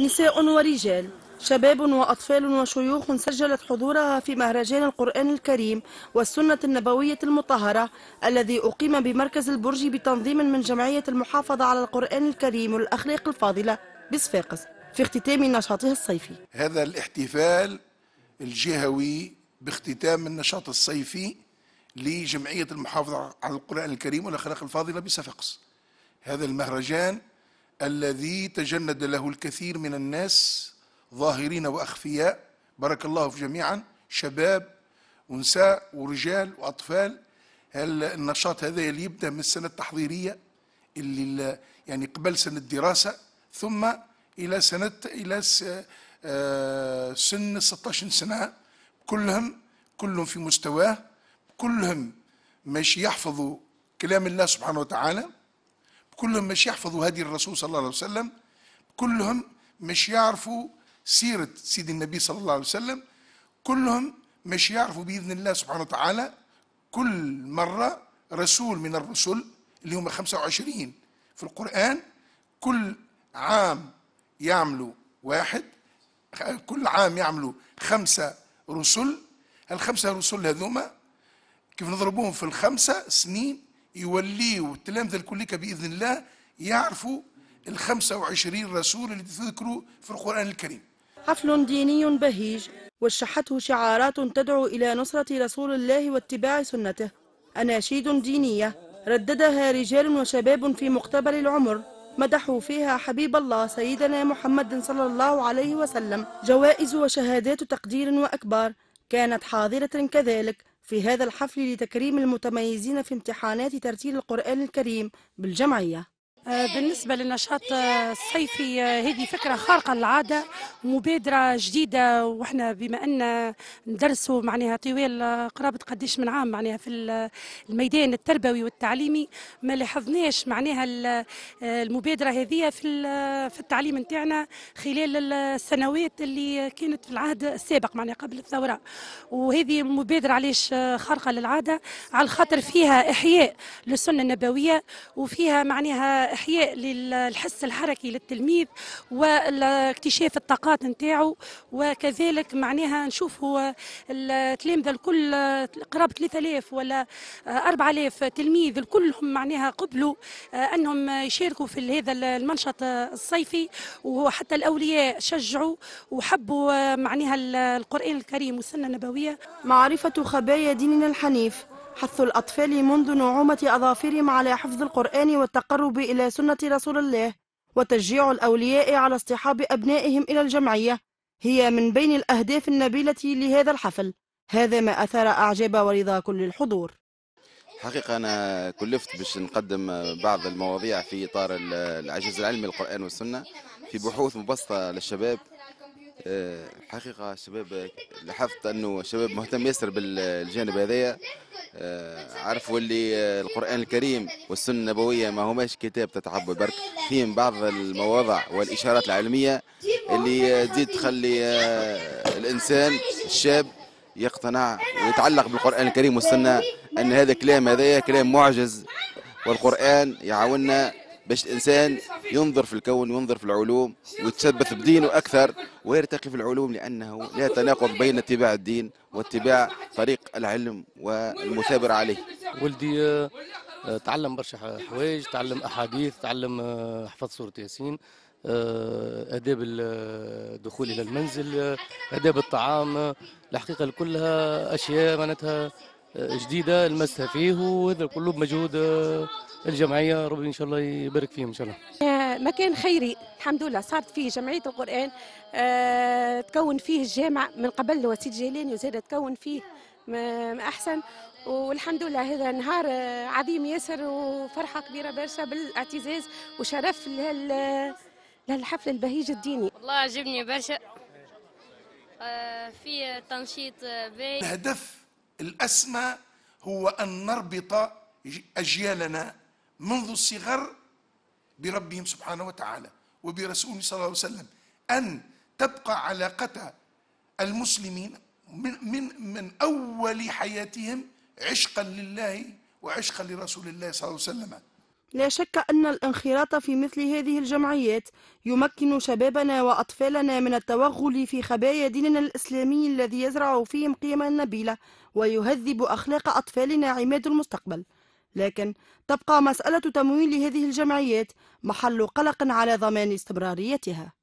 نساء ورجال شباب وأطفال وشيوخ سجلت حضورها في مهرجان القرآن الكريم والسنة النبوية المطهرة الذي أقيم بمركز البرج بتنظيم من جمعية المحافظة على القرآن الكريم والأخلاق الفاضلة بصفاقس في اختتام نشاطه الصيفي هذا الاحتفال الجهوي باختتام النشاط الصيفي لجمعية المحافظة على القرآن الكريم والأخلاق الفاضلة بصفاقس هذا المهرجان الذي تجند له الكثير من الناس ظاهرين واخفياء بارك الله في جميعا شباب ونساء ورجال واطفال هل النشاط هذا اللي يبدا من السنه التحضيريه اللي يعني قبل سنه الدراسه ثم الى سنه الى آه، سن 16 سنه كلهم كلهم في مستواه كلهم ماشي يحفظوا كلام الله سبحانه وتعالى كلهم مش يحفظوا هدي الرسول صلى الله عليه وسلم كلهم مش يعرفوا سيرة سيد النبي صلى الله عليه وسلم كلهم مش يعرفوا بإذن الله سبحانه وتعالى كل مرة رسول من الرسل اللي هم 25 في القرآن كل عام يعملوا واحد كل عام يعملوا خمسة رسل الخمسة رسل هذوما كيف نضربوهم في الخمسة سنين يوليه والتلامذة الكلية بإذن الله يعرفوا ال 25 رسول اللي تذكروا في القرآن الكريم حفل ديني بهيج وشحته شعارات تدعو إلى نصرة رسول الله واتباع سنته أناشيد دينية رددها رجال وشباب في مقتبل العمر مدحوا فيها حبيب الله سيدنا محمد صلى الله عليه وسلم جوائز وشهادات تقدير وأكبار كانت حاضرة كذلك في هذا الحفل لتكريم المتميزين في امتحانات ترتيل القرآن الكريم بالجمعية بالنسبة للنشاط الصيفي آه، آه، هذه فكرة خارقة للعادة مبادرة جديدة وإحنا بما أن ندرسوا معناها طوال آه، قرابة قديش من عام معناها في الميدان التربوي والتعليمي ما لاحظناش معناها المبادرة هذه في في التعليم نتاعنا خلال السنوات اللي كانت في العهد السابق معناها قبل الثورة وهذه مبادرة علاش خارقة للعادة على الخاطر فيها إحياء للسنة النبوية وفيها معناها إحياء للحس الحركي للتلميذ واكتشاف الطاقات نتاعو وكذلك معناها نشوف هو التلامذة الكل قرابة 3000 ولا 4000 تلميذ كلهم معناها قبلوا آه، أنهم يشاركوا في هذا المنشط الصيفي وحتى الأولياء شجعوا وحبوا آه، معناها القرآن الكريم والسنة النبوية معرفة خبايا ديننا الحنيف حث الأطفال منذ نعومة أظافرهم على حفظ القرآن والتقرب إلى سنة رسول الله وتشجيع الأولياء على اصطحاب أبنائهم إلى الجمعية هي من بين الأهداف النبيلة لهذا الحفل هذا ما أثار أعجاب ورضا كل الحضور حقيقة أنا كلفت باش نقدم بعض المواضيع في إطار العجز العلمي للقرآن والسنة في بحوث مبسطة للشباب آه، حقيقة شباب لاحظت أنه شباب مهتم ياسر بالجانب هذايا آه، عرفوا اللي القرآن الكريم والسنة النبوية ما هماش كتاب تتعبد برك فيهم بعض المواضع والإشارات العلمية اللي تزيد تخلي آه، الإنسان الشاب يقتنع ويتعلق بالقرآن الكريم والسنة أن هذا كلام هذايا كلام معجز والقرآن يعاوننا باش الانسان ينظر في الكون وينظر في العلوم ويتشبث بدينه اكثر ويرتقي في العلوم لانه لا تناقض بين اتباع الدين واتباع طريق العلم والمثابره عليه. ولدي آه، تعلم برشا حوايج، تعلم احاديث، تعلم آه، حفظ سوره ياسين. آه، اداب الدخول الى المنزل اداب الطعام الحقيقه كلها اشياء معناتها جديده لمستها فيه وهذا كله بمجهود آه، الجمعيه ربي ان شاء الله يبارك فيهم ان شاء الله مكان خيري الحمد لله صارت فيه جمعيه القران آه، تكون فيه الجامع من قبل الوسيد جيلاني وزاد تكون فيه احسن والحمد لله هذا نهار آه، عظيم ياسر وفرحه كبيره برشا بالاعتزاز وشرف للحفل البهيج الديني والله عجبني برشا في تنشيط باهي الهدف الأسمى هو أن نربط أجيالنا منذ الصغر بربهم سبحانه وتعالى وبرسوله صلى الله عليه وسلم أن تبقى علاقة المسلمين من, من, من أول حياتهم عشقا لله وعشقا لرسول الله صلى الله عليه وسلم لا شك أن الانخراط في مثل هذه الجمعيات يمكن شبابنا وأطفالنا من التوغل في خبايا ديننا الإسلامي الذي يزرع فيهم قيما نبيلة ويهذب أخلاق أطفالنا عماد المستقبل لكن تبقى مسألة تمويل هذه الجمعيات محل قلق على ضمان استمراريتها